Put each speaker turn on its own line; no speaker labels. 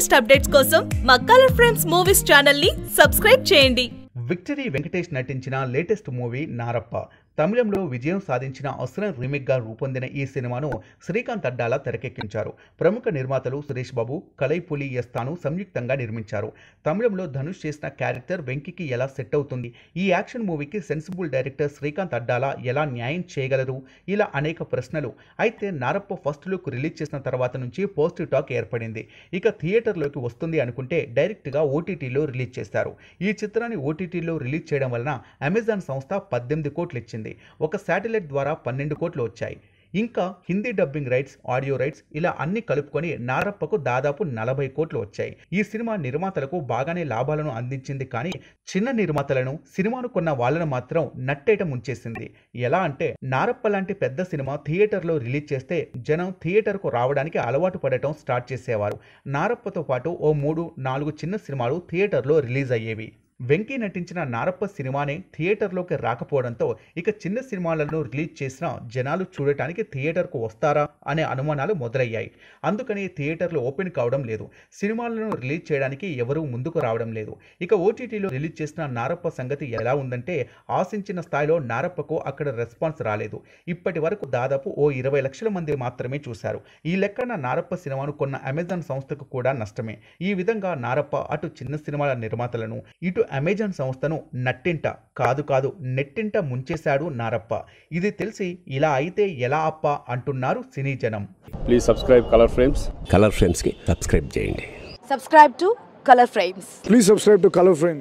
latest updates కోసం మా colour frames movies channel ని సబ్స్క్రైబ్ చేయండి విక్టరీ వెంకటేష్ నటించిన లేటెస్ట్ మూవీ నారప్ప తమిళంలో విజయం సాధించిన అసురన్ రీమేక్గా రూపొందిన ఈ సినిమాను శ్రీకాంత్ అడ్డాల తెరకెక్కించారు ప్రముఖ నిర్మాతలు సురేష్ బాబు కలైపులి ఎస్తాను సంయుక్తంగా నిర్మించారు తమిళంలో ధనుష్ చేసిన క్యారెక్టర్ వెంకికి ఎలా సెట్ అవుతుంది ఈ యాక్షన్ మూవీకి సెన్సిబుల్ డైరెక్టర్ శ్రీకాంత్ అడ్డాల ఎలా న్యాయం చేయగలరు ఇలా అనేక ప్రశ్నలు అయితే నారప్ప ఫస్ట్ లుక్ రిలీజ్ చేసిన తర్వాత నుంచి పోస్ట్ టాక్ ఏర్పడింది ఇక థియేటర్లోకి వస్తుంది అనుకుంటే డైరెక్ట్గా ఓటీటీలో రిలీజ్ చేశారు ఈ చిత్రాన్ని ఓటీటీలో రిలీజ్ చేయడం వలన అమెజాన్ సంస్థ పద్దెనిమిది కోట్లు ఇచ్చింది చేసింది ఒక శాటిలైట్ ద్వారా పన్నెండు కోట్లు వచ్చాయి ఇంకా Hindi dubbing rights audio rights ఇలా అన్ని కలుపుకొని నారప్పకు దాదాపు నలభై కోట్లు వచ్చాయి ఈ సినిమా నిర్మాతలకు బాగానే లాభాలను అందించింది కానీ చిన్న నిర్మాతలను సినిమాను కొన్న వాళ్ళను మాత్రం నట్టేట ముంచేసింది ఎలా అంటే నారప్ప లాంటి పెద్ద సినిమా థియేటర్లో రిలీజ్ చేస్తే జనం థియేటర్కు రావడానికి అలవాటు పడటం స్టార్ట్ చేసేవారు నారప్పతో పాటు ఓ మూడు నాలుగు చిన్న సినిమాలు థియేటర్లో రిలీజ్ అయ్యేవి వెంకీ నటించిన నారప్ప సినిమానే థియేటర్లోకి రాకపోవడంతో ఇక చిన్న సినిమాలను రిలీజ్ చేసిన జనాలు చూడటానికి థియేటర్కు వస్తారా అనే అనుమానాలు మొదలయ్యాయి అందుకని థియేటర్లు ఓపెన్ కావడం లేదు సినిమాలను రిలీజ్ చేయడానికి ఎవరూ ముందుకు రావడం లేదు ఇక ఓటీటీలో రిలీజ్ చేసిన నారప్ప సంగతి ఎలా ఉందంటే ఆశించిన స్థాయిలో నారప్పకు అక్కడ రెస్పాన్స్ రాలేదు ఇప్పటి వరకు దాదాపు ఓ ఇరవై లక్షల మంది మాత్రమే చూశారు ఈ లెక్కన నారప్ప సినిమాను కొన్న అమెజాన్ సంస్థకు కూడా నష్టమే ఈ విధంగా నారప్ప అటు చిన్న సినిమాల నిర్మాతలను ఇటు అమెజాన్ సంస్థను నట్టింట కాదు కాదు నెట్టింట ముంచేశాడు నారప్ప ఇది తెలిసి ఇలా అయితే ఎలా అప్ప అంటున్నారు సినీ జనం please subscribe colour frames colour frames కి సబ్స్క్రైబ్ చేయండి subscribe to colour frames please subscribe to colour frames